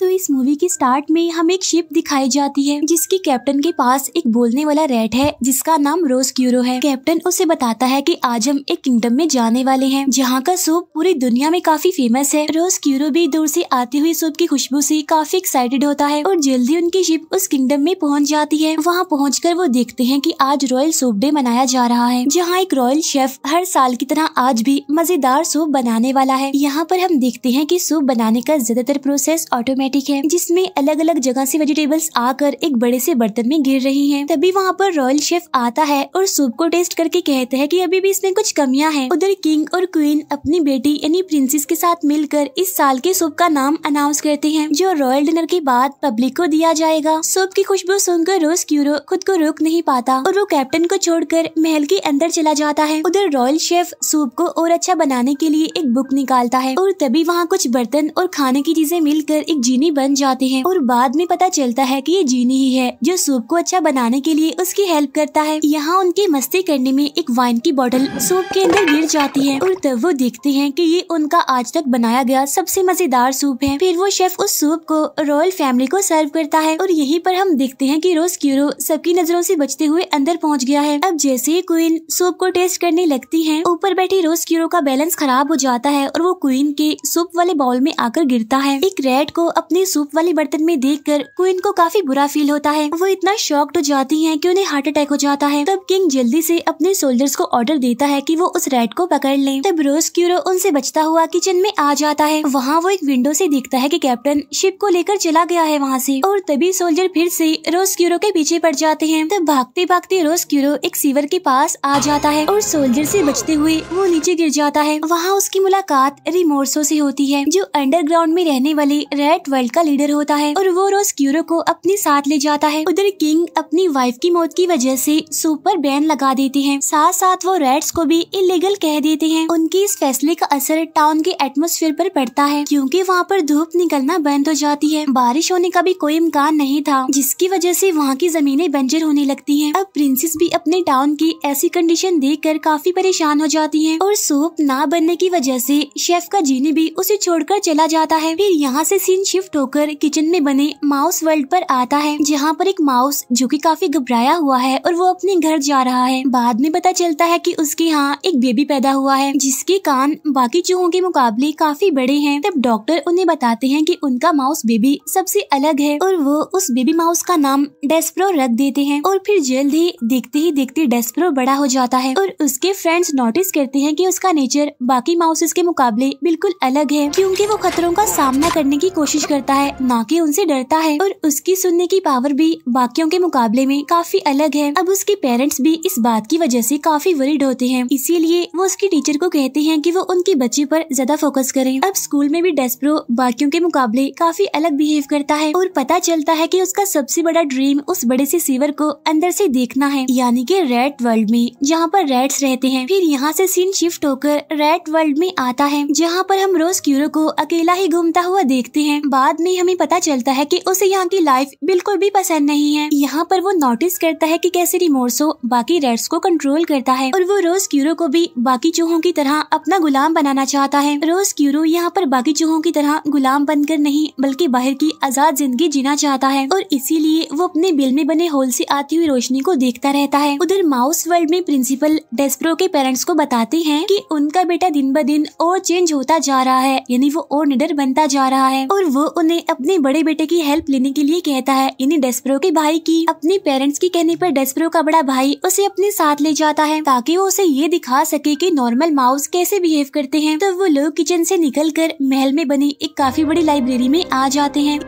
तो इस मूवी के स्टार्ट में हमें एक शिप दिखाई जाती है जिसके कैप्टन के पास एक बोलने वाला रेट है जिसका नाम रोज क्यूरो है कैप्टन उसे बताता है कि आज हम एक किंगडम में जाने वाले हैं जहाँ का सूप पूरी दुनिया में काफी फेमस है रोज क्यूरो भी दूर से आती हुई सूप की खुशबू से काफी एक्साइटेड होता है और जल्दी उनकी शिप उस किंगडम में पहुँच जाती है वहाँ पहुँच कर वो देखते है की आज रॉयल सूप डे मनाया जा रहा है जहाँ एक रॉयल शेफ हर साल की तरह आज भी मजेदार सूप बनाने वाला है यहाँ पर हम देखते है की सूप बनाने का ज्यादातर प्रोसेस ऑटोमेटिक सिनेमेटिक है जिसमें अलग अलग जगह से वेजिटेबल्स आकर एक बड़े से बर्तन में गिर रही हैं। तभी वहाँ पर रॉयल शेफ आता है और सूप को टेस्ट करके कहता है कि अभी भी इसमें कुछ कमियाँ हैं। उधर किंग और क्वीन अपनी बेटी यानी प्रिंसेस के साथ मिलकर इस साल के सूप का नाम अनाउंस करते हैं जो रॉयल डिनर के बाद पब्लिक को दिया जाएगा सूप की खुशबू सुनकर रोज क्यूरो खुद को रोक नहीं पाता और वो कैप्टन को छोड़कर महल के अंदर चला जाता है उधर रॉयल शेफ सूप को और अच्छा बनाने के लिए एक बुक निकालता है और तभी वहाँ कुछ बर्तन और खाने की चीजें मिलकर एक जीनी बन जाते हैं और बाद में पता चलता है कि ये जीनी ही है जो सूप को अच्छा बनाने के लिए उसकी हेल्प करता है यहाँ उनकी मस्ती करने में एक वाइन की बॉटल सूप के अंदर गिर जाती है और तब वो देखते हैं कि ये उनका आज तक बनाया गया सबसे मजेदार सूप है फिर वो शेफ उस सूप को रॉयल फैमिली को सर्व करता है और यहीं पर हम देखते हैं कि रोज क्यूरो सबकी नजरों से बचते हुए अंदर पहुँच गया है अब जैसे ही क्वीन सूप को टेस्ट करने लगती है ऊपर बैठी रोज क्यूरो का बैलेंस खराब हो जाता है और वो क्वीन के सूप वाले बाउल में आकर गिरता है एक रेड को अपने सूप वाले बर्तन में देख कर क्वीन को काफी बुरा फील होता है वो इतना शॉक्ड हो जाती है की उन्हें हार्ट अटैक हो जाता है तब किंग जल्दी ऐसी अपने सोल्जर्स को ऑर्डर देता है की वो उस रेड को पकड़ ले तब रोज क्यूरो उनसे बचता हुआ किचन में आ जाता है वहाँ वो एक विंडो ऐसी देखता है की कैप्टन शिप को लेकर चला गया है वहाँ ऐसी और तभी सोल्जर फिर ऐसी रोज क्यूरो के पीछे पड़ जाते हैं तब भागते भागते रोज क्यूरो एक सीवर के पास आ जाता है और सोल्जर से बचते हुए वो नीचे गिर जाता है वहाँ उसकी मुलाकात रिमोर्सो से होती है जो अंडरग्राउंड में रहने वाले रेड वर्ल्ड का लीडर होता है और वो रोज क्यूरो को अपने साथ ले जाता है उधर किंग अपनी वाइफ की मौत की वजह से सुपर बैन लगा देते हैं साथ साथ वो रेड्स को भी इलीगल कह देते हैं उनके इस फैसले का असर टाउन के एटमोसफेयर पर पड़ता है क्योंकि वहाँ पर धूप निकलना बंद हो जाती है बारिश होने का भी कोई इम्कान नहीं था जिसकी वजह से वहाँ की जमीनें बंजर होने लगती हैं अब प्रिंसेस भी अपने टाउन की ऐसी कंडीशन देखकर काफी परेशान हो जाती है और सूप ना बनने की वजह से शेफ का जीने भी उसे छोड़कर चला जाता है फिर यहाँ से सीन शिफ्ट शिफ्ट होकर किचन में बने माउस वर्ल्ड पर आता है जहाँ पर एक माउस जो कि काफी घबराया हुआ है और वो अपने घर जा रहा है बाद में पता चलता है कि उसके यहाँ एक बेबी पैदा हुआ है जिसके कान बाकी चूहों के मुकाबले काफी बड़े हैं तब डॉक्टर उन्हें बताते हैं कि उनका माउस बेबी सबसे अलग है और वो उस बेबी माउस का नाम डेस्प्रो रख देते हैं और फिर जल्द ही देखते ही देखते डेस्प्रो बड़ा हो जाता है और उसके फ्रेंड्स नोटिस करते हैं कि उसका नेचर बाकी माउसेस के मुकाबले बिल्कुल अलग है क्योंकि वो खतरों का सामना करने की कोशिश कर करता है ना कि उनसे डरता है और उसकी सुनने की पावर भी बाकियों के मुकाबले में काफी अलग है अब उसके पेरेंट्स भी इस बात की वजह से काफी वरीड होते हैं इसीलिए वो उसकी टीचर को कहते हैं कि वो उनके बच्चे पर ज्यादा फोकस करें अब स्कूल में भी डेस्प्रो बाकियों के मुकाबले काफी अलग बिहेव करता है और पता चलता है की उसका सबसे बड़ा ड्रीम उस बड़े से सीवर को अंदर से देखना है यानी की रेड वर्ल्ड में जहाँ पर रेड्स रहते हैं फिर यहाँ से सीन शिफ्ट होकर रेड वर्ल्ड में आता है जहाँ पर हम रोज क्यूरो को अकेला ही घूमता हुआ देखते हैं बाद में हमें पता चलता है कि उसे यहाँ की लाइफ बिल्कुल भी पसंद नहीं है यहाँ पर वो नोटिस करता है कि कैसे रिमोर्सो बाकी रेड्स को कंट्रोल करता है और वो रोज क्यूरो को भी बाकी चूहों की तरह अपना गुलाम बनाना चाहता है रोज क्यूरो यहाँ पर बाकी चूहों की तरह गुलाम बनकर नहीं बल्कि बाहर की आजाद जिंदगी जीना चाहता है और इसीलिए वो अपने बिल में बने होल से आती हुई रोशनी को देखता रहता है उधर माउस वर्ल्ड में प्रिंसिपल डेस्प्रो के पेरेंट्स को बताते हैं कि उनका बेटा दिन ब दिन और चेंज होता जा रहा है यानी वो और निडर बनता जा रहा है और वो उन्हें अपने बड़े बेटे की हेल्प लेने के लिए कहता है इन्हें डेस्प्रो के भाई की अपने पेरेंट्स के कहने पर डेस्प्रो का बड़ा भाई उसे अपने साथ ले जाता है ताकि वो उसे ये दिखा सके कि नॉर्मल माउस कैसे बिहेव करते हैं तो वो लोग किचन से निकलकर महल में बनी एक काफी बड़ी लाइब्रेरी में आ जाते हैं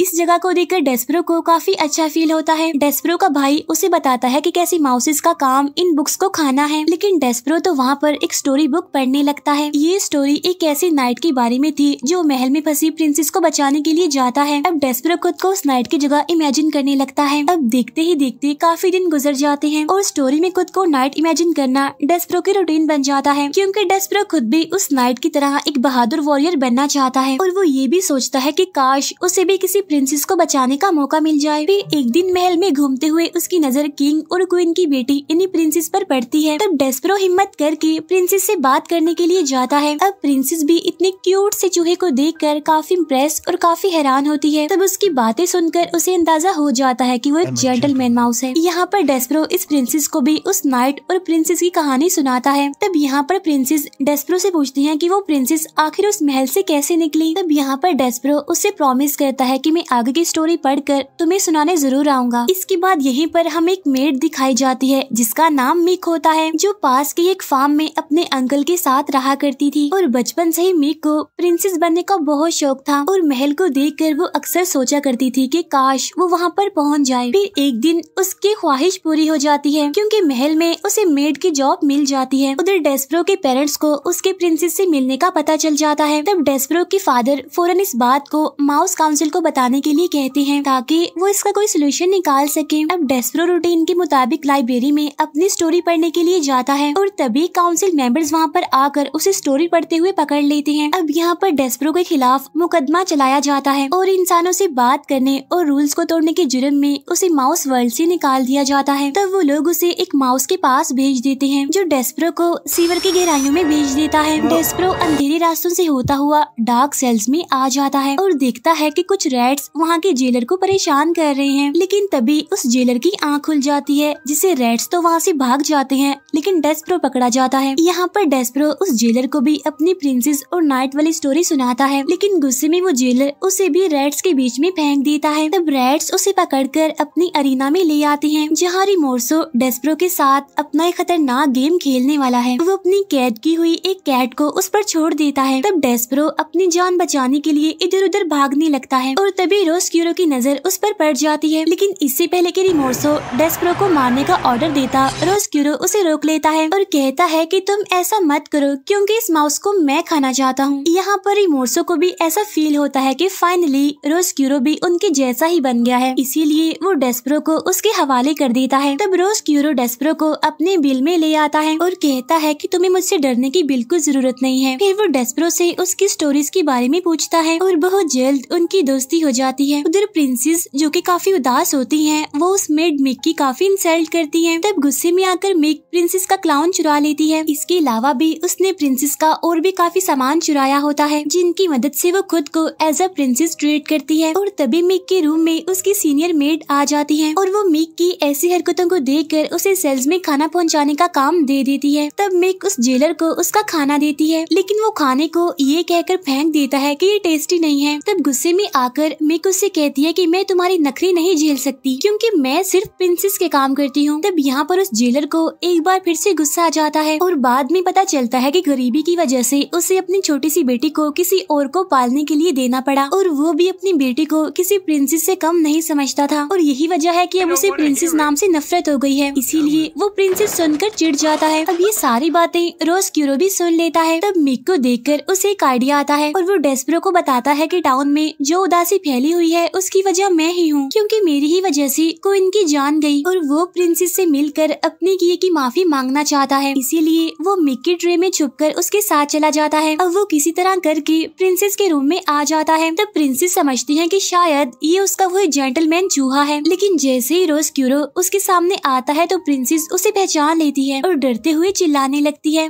इस जगह को देखकर डेस्प्रो को काफी अच्छा फील होता है डेस्प्रो का भाई उसे बताता है कि कैसे माउसेस का काम इन बुक्स को खाना है लेकिन डेस्प्रो तो वहाँ पर एक स्टोरी बुक पढ़ने लगता है ये स्टोरी एक ऐसे नाइट के बारे में थी जो महल में फंसी प्रिंसेस को बचाने के लिए जाता है अब डेस्प्रो खुद को उस नाइट की जगह इमेजिन करने लगता है अब देखते ही देखते काफी दिन गुजर जाते हैं और स्टोरी में खुद को नाइट इमेजिन करना डेस्प्रो की रूटीन बन जाता है क्योंकि डेस्प्रो खुद भी उस नाइट की तरह एक बहादुर वॉरियर बनना चाहता है और वो ये भी सोचता है की काश उसे भी किसी प्रिंसेस को बचाने का मौका मिल जाए फिर एक दिन महल में घूमते हुए उसकी नजर किंग और क्वीन की बेटी इन्हीं प्रिंसेस पर पड़ती है तब डेस्परो हिम्मत करके प्रिंसेस से बात करने के लिए जाता है अब प्रिंसेस भी इतने क्यूट से चूहे को कर काफी इम्प्रेस और काफी हैरान होती है तब उसकी बातें सुनकर उसे अंदाजा हो जाता है की वो एक जेंटलमैन माउस है यहाँ पर डेस्प्रो इस प्रिंसेस को भी उस नाइट और प्रिंसेस की कहानी सुनाता है तब यहाँ पर प्रिंसेस डेस्प्रो से पूछती है कि वो प्रिंसेस आखिर उस महल से कैसे निकली तब यहाँ पर डेस्प्रो उससे प्रॉमिस करता है कि में आगे की स्टोरी पढ़कर तुम्हें सुनाने जरूर आऊंगा इसके बाद यहीं पर हम एक मेड दिखाई जाती है जिसका नाम मीक होता है जो पास के एक फार्म में अपने अंकल के साथ रहा करती थी और बचपन से ही मीक को प्रिंसेस बनने का बहुत शौक था और महल को देख कर वो अक्सर सोचा करती थी की काश वो वहाँ पर पहुँच जाए फिर एक दिन उसकी ख्वाहिश पूरी हो जाती है क्यूँकी महल में उसे मेड की जॉब मिल जाती है उधर डेस्प्रो के पेरेंट्स को उसके प्रिंसेस से मिलने का पता चल जाता है तब डेस्प्रो के फादर फौरन इस बात को माउस काउंसिल को बता बताने के लिए कहते हैं ताकि वो इसका कोई सोल्यूशन निकाल सके अब डेस्प्रो रूटीन के मुताबिक लाइब्रेरी में अपनी स्टोरी पढ़ने के लिए जाता है और तभी काउंसिल मेंबर्स वहाँ पर आकर उसे स्टोरी पढ़ते हुए पकड़ लेते हैं अब यहाँ पर डेस्प्रो के खिलाफ मुकदमा चलाया जाता है और इंसानों से बात करने और रूल्स को तोड़ने के जुर्म में उसे माउस वर्ल्ड से निकाल दिया जाता है तब वो लोग उसे एक माउस के पास भेज देते हैं जो डेस्प्रो को सीवर की गहराइयों में भेज देता है डेस्प्रो अंधेरे रास्तों से होता हुआ डार्क सेल्स में आ जाता है और देखता है कि कुछ रेड रेड्स वहाँ के जेलर को परेशान कर रहे हैं लेकिन तभी उस जेलर की आँख खुल जाती है जिसे रेड्स तो वहाँ से भाग जाते हैं लेकिन डेस्प्रो पकड़ा जाता है यहाँ पर डेस्प्रो उस जेलर को भी अपनी प्रिंसेस और नाइट वाली स्टोरी सुनाता है लेकिन गुस्से में वो जेलर उसे भी रेड्स के बीच में फेंक देता है तब रेड्स उसे कर अपनी अरीना में ले आते हैं जहाँ रिमोर्सो डेस्प्रो के साथ अपना एक खतरनाक गेम खेलने वाला है वो अपनी कैद की हुई एक कैट को उस पर छोड़ देता है तब डेस्प्रो अपनी जान बचाने के लिए इधर उधर भागने लगता है और तभी रोज क्यूरो की नजर उस पर पड़ जाती है लेकिन इससे पहले की रिमोर्सो डेस्प्रो को मारने का ऑर्डर देता रोज क्यूरो उसे रोक लेता है और कहता है कि तुम ऐसा मत करो क्योंकि इस माउस को मैं खाना चाहता हूँ यहाँ पर रिमोर्सो को भी ऐसा फील होता है की फाइनली रोज क्यूरो भी उनके जैसा ही बन गया है इसीलिए वो डेस्प्रो को उसके हवाले कर देता है तब रोज क्यूरो डेस्प्रो को अपने बिल में ले आता है और कहता है की तुम्हें मुझसे डरने की बिल्कुल जरूरत नहीं है फिर वो डेस्प्रो से उसकी स्टोरीज के बारे में पूछता है और बहुत जल्द उनकी दोस्ती हो जाती है उधर प्रिंसेस जो कि काफी उदास होती हैं वो उस मेड मिक की काफी इंसल्ट करती हैं तब गुस्से में आकर मिक प्रिंसेस का क्लाउन चुरा लेती है इसके अलावा भी उसने प्रिंसेस का और भी काफी सामान चुराया होता है जिनकी मदद से वो खुद को एज अ प्रिंसेस ट्रीट करती है और तभी मिक के रूम में उसकी सीनियर मेड आ जाती है और वो मिक की ऐसी हरकतों को देख कर उसे सेल्स में खाना पहुँचाने का काम दे देती है तब मिक उस जेलर को उसका खाना देती है लेकिन वो खाने को ये कहकर फेंक देता है की ये टेस्टी नहीं है तब गुस्से में आकर मिक उससे कहती है कि मैं तुम्हारी नखरी नहीं झेल सकती क्योंकि मैं सिर्फ प्रिंसेस के काम करती हूँ तब यहाँ पर उस जेलर को एक बार फिर से गुस्सा आ जाता है और बाद में पता चलता है कि गरीबी की वजह से उसे अपनी छोटी सी बेटी को किसी और को पालने के लिए देना पड़ा और वो भी अपनी बेटी को किसी प्रिंसेस से कम नहीं समझता था और यही वजह है की अब उसे प्रिंसेस नाम से नफरत हो गई है इसीलिए वो प्रिंसेस सुनकर चिढ़ जाता है अब ये सारी बातें रोज क्यूरो भी सुन लेता है तब मिक को कर उसे एक आइडिया आता है और वो डेस्प्रो को बताता है कि टाउन में जो उदासी फैली हुई है उसकी वजह मैं ही हूँ क्योंकि मेरी ही वजह से को इनकी जान गई और वो प्रिंसेस से मिलकर अपने किए की माफी मांगना चाहता है इसीलिए वो मिक्की ट्रे में कर उसके साथ चला जाता है अब वो किसी तरह करके प्रिंसेस के रूम में आ जाता है तब प्रिंसेस समझती है की शायद ये उसका वो जेंटलमैन चूहा है लेकिन जैसे ही रोज क्यूरो उसके सामने आता है तो प्रिंसेस उसे पहचान लेती है और डरते हुए चिल्लाने लगती है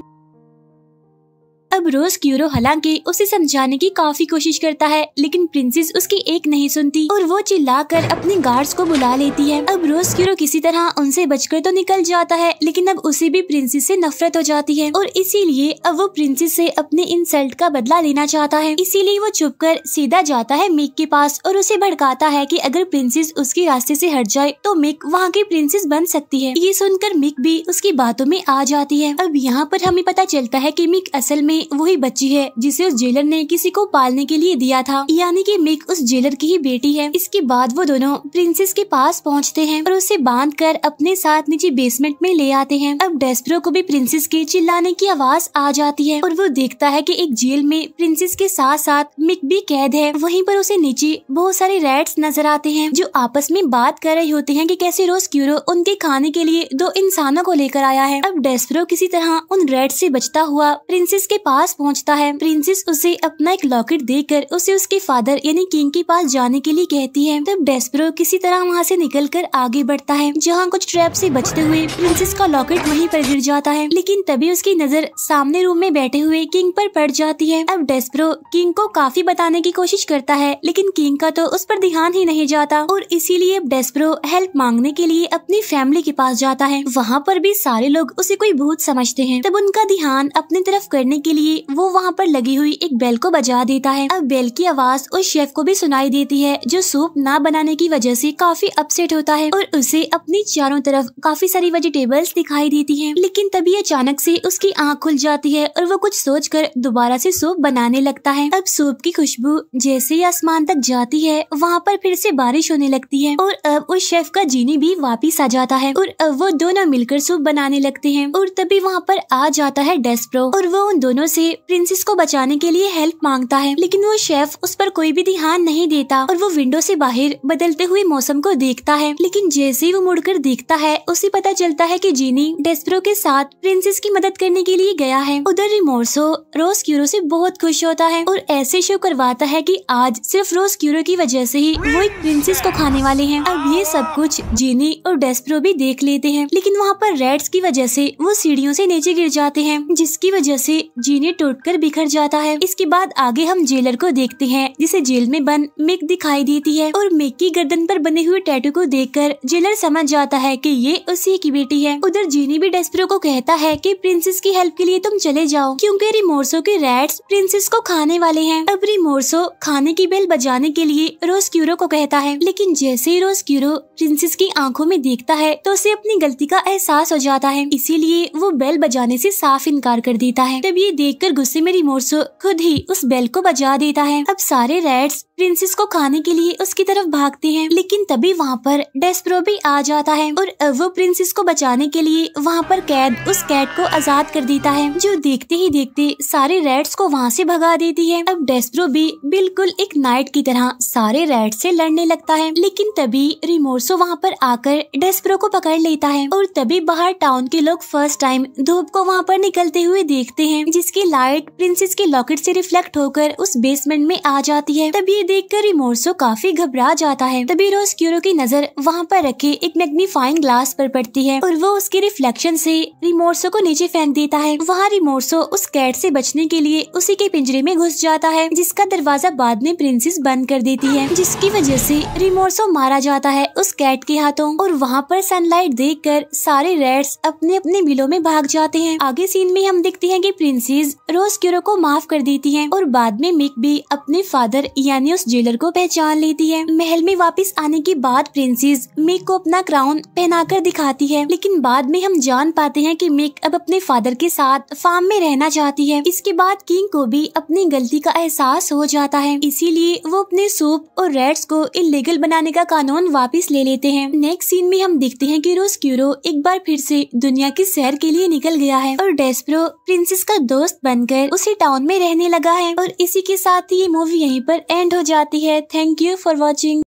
अब रोज क्यूरो हालांकि उसे समझाने की काफी कोशिश करता है लेकिन प्रिंसेस उसकी एक नहीं सुनती और वो चिल्लाकर अपने गार्ड्स को बुला लेती है अब रोज क्यूरो किसी तरह उनसे बचकर तो निकल जाता है लेकिन अब उसे भी प्रिंसेस से नफरत हो जाती है और इसीलिए अब वो प्रिंसेस से अपने इंसल्ट का बदला लेना चाहता है इसीलिए वो चुप कर सीधा जाता है मेक के पास और उसे भड़काता है की अगर प्रिंसेस उसके रास्ते ऐसी हट जाए तो मेक वहाँ की प्रिंसेस बन सकती है ये सुनकर मिक भी उसकी बातों में आ जाती है अब यहाँ पर हमें पता चलता है की मिक असल में में वही बच्ची है जिसे उस जेलर ने किसी को पालने के लिए दिया था यानी कि मिक उस जेलर की ही बेटी है इसके बाद वो दोनों प्रिंसेस के पास पहुंचते हैं और उसे बांध कर अपने साथ निजी बेसमेंट में ले आते हैं अब डेस्प्रो को भी प्रिंसेस के चिल्लाने की आवाज आ जाती है और वो देखता है की एक जेल में प्रिंसेस के साथ साथ मिक भी कैद है वही पर उसे नीचे बहुत सारे रेड्स नजर आते हैं जो आपस में बात कर रहे होते हैं की कैसे रोज क्यूरो उनके खाने के लिए दो इंसानों को लेकर आया है अब डेस्प्रो किसी तरह उन रेड से बचता हुआ प्रिंसेस के पास पहुंचता है प्रिंसेस उसे अपना एक लॉकेट देकर उसे उसके फादर यानी किंग के पास जाने के लिए कहती है तब डेस्प्रो किसी तरह वहाँ से कर आगे बढ़ता है जहाँ कुछ ट्रैप से बचते हुए प्रिंसेस का लॉकेट वहीं पर गिर जाता है लेकिन तभी उसकी नजर सामने रूम में बैठे हुए किंग पर पड़ जाती है अब डेस्प्रो किंग को काफी बताने की कोशिश करता है लेकिन किंग का तो उस पर ध्यान ही नहीं जाता और इसीलिए डेस्प्रो हेल्प मांगने के लिए अपनी फैमिली के पास जाता है वहाँ पर भी सारे लोग उसे कोई भूत समझते हैं तब उनका ध्यान अपनी तरफ करने के लिए लिए वो वहाँ पर लगी हुई एक बेल को बजा देता है अब बेल की आवाज उस शेफ को भी सुनाई देती है जो सूप ना बनाने की वजह से काफी अपसेट होता है और उसे अपनी चारों तरफ काफी सारी वेजिटेबल्स दिखाई देती है लेकिन तभी अचानक से उसकी आँख खुल जाती है और वो कुछ सोच कर दोबारा से सूप बनाने लगता है अब सूप की खुशबू जैसे ही आसमान तक जाती है वहाँ पर फिर से बारिश होने लगती है और अब उस शेफ का जीनी भी वापिस आ जाता है और अब वो दोनों मिलकर सूप बनाने लगते है और तभी वहाँ पर आ जाता है डेस्प्रो और वो उन दोनों से प्रिंसेस को बचाने के लिए हेल्प मांगता है लेकिन वो शेफ उस पर कोई भी ध्यान नहीं देता और वो विंडो से बाहर बदलते हुए मौसम को देखता है लेकिन जैसे ही वो मुड़कर देखता है उसे पता चलता है कि जीनी डेस्प्रो के साथ प्रिंसेस की मदद करने के लिए गया है उधर रिमोर्सो रोज क्यूरो से बहुत खुश होता है और ऐसे शो करवाता है कि आज सिर्फ रोज क्यूरो की वजह से ही वो एक प्रिंसेस को खाने वाले है अब ये सब कुछ जीनी और डेस्प्रो भी देख लेते हैं लेकिन वहाँ पर रेड्स की वजह से वो सीढ़ियों से नीचे गिर जाते हैं जिसकी वजह से जीनी जीने टूटकर बिखर जाता है इसके बाद आगे हम जेलर को देखते हैं जिसे जेल में बंद मेक दिखाई देती है और मेक की गर्दन पर बने हुए टैटू को देखकर जेलर समझ जाता है कि ये उसी की बेटी है उधर जीनी भी डेस्प्रो को कहता है कि प्रिंसेस की हेल्प के लिए तुम चले जाओ क्योंकि रिमोर्सो के रेड प्रिंसेस को खाने वाले हैं अब रिमोर्सो खाने की बेल बजाने के लिए रोज क्यूरो को कहता है लेकिन जैसे ही रोज क्यूरो प्रिंसेस की आंखों में देखता है तो उसे अपनी गलती का एहसास हो जाता है इसीलिए वो बेल बजाने ऐसी साफ इनकार कर देता है तब ये देखकर गुस्से में रिमोर्सो खुद ही उस बेल को बजा देता है अब सारे रेड्स प्रिंसेस को खाने के लिए उसकी तरफ भागते हैं लेकिन तभी वहाँ पर डेस्प्रो भी आ जाता है और वो प्रिंसेस को बचाने के लिए वहाँ पर कैद उस कैट को आजाद कर देता है जो देखते ही देखते सारे रेड्स को वहाँ से भगा देती है अब डेस्प्रो भी बिल्कुल एक नाइट की तरह सारे रेड से लड़ने लगता है लेकिन तभी रिमोर्सो वहाँ पर आकर डेस्प्रो को पकड़ लेता है और तभी बाहर टाउन के लोग फर्स्ट टाइम धूप को वहाँ पर निकलते हुए देखते है जिसकी लाइट प्रिंसेस के लॉकेट से रिफ्लेक्ट होकर उस बेसमेंट में आ जाती है तभी देखकर रिमोर्सो काफी घबरा जाता है तभी रोज क्यूरो की नजर वहाँ पर रखे एक मैग्नीफाइंग ग्लास पर पड़ती है और वो उसके रिफ्लेक्शन से रिमोर्सो को नीचे फेंक देता है वहाँ रिमोर्सो उस कैट से बचने के लिए उसी के पिंजरे में घुस जाता है जिसका दरवाजा बाद में प्रिंसेस बंद कर देती है जिसकी वजह से रिमोर्सो मारा जाता है उस कैट के हाथों और वहाँ पर सनलाइट कर सारे रेड्स अपने अपने बिलों में भाग जाते हैं आगे सीन में हम देखते हैं कि प्रिंसेस रोज क्यूरो को माफ कर देती है और बाद में मिक भी अपने फादर यानी उस ज्वेलर को पहचान लेती है महल में वापस आने के बाद प्रिंसेस मेक को अपना क्राउन पहनाकर दिखाती है लेकिन बाद में हम जान पाते हैं कि मेक अब अपने फादर के साथ फार्म में रहना चाहती है इसके बाद किंग को भी अपनी गलती का एहसास हो जाता है इसीलिए वो अपने सूप और रेड्स को इलीगल बनाने का कानून वापिस ले लेते हैं नेक्स्ट सीन में हम देखते हैं कि रोज क्यूरो एक बार फिर से दुनिया की सैर के लिए निकल गया है और डेस्प्रो प्रिंसेस का दोस्त बनकर उसी टाउन में रहने लगा है और इसी के साथ ही ये मूवी यहीं पर एंड हो जाती है थैंक यू फॉर वॉचिंग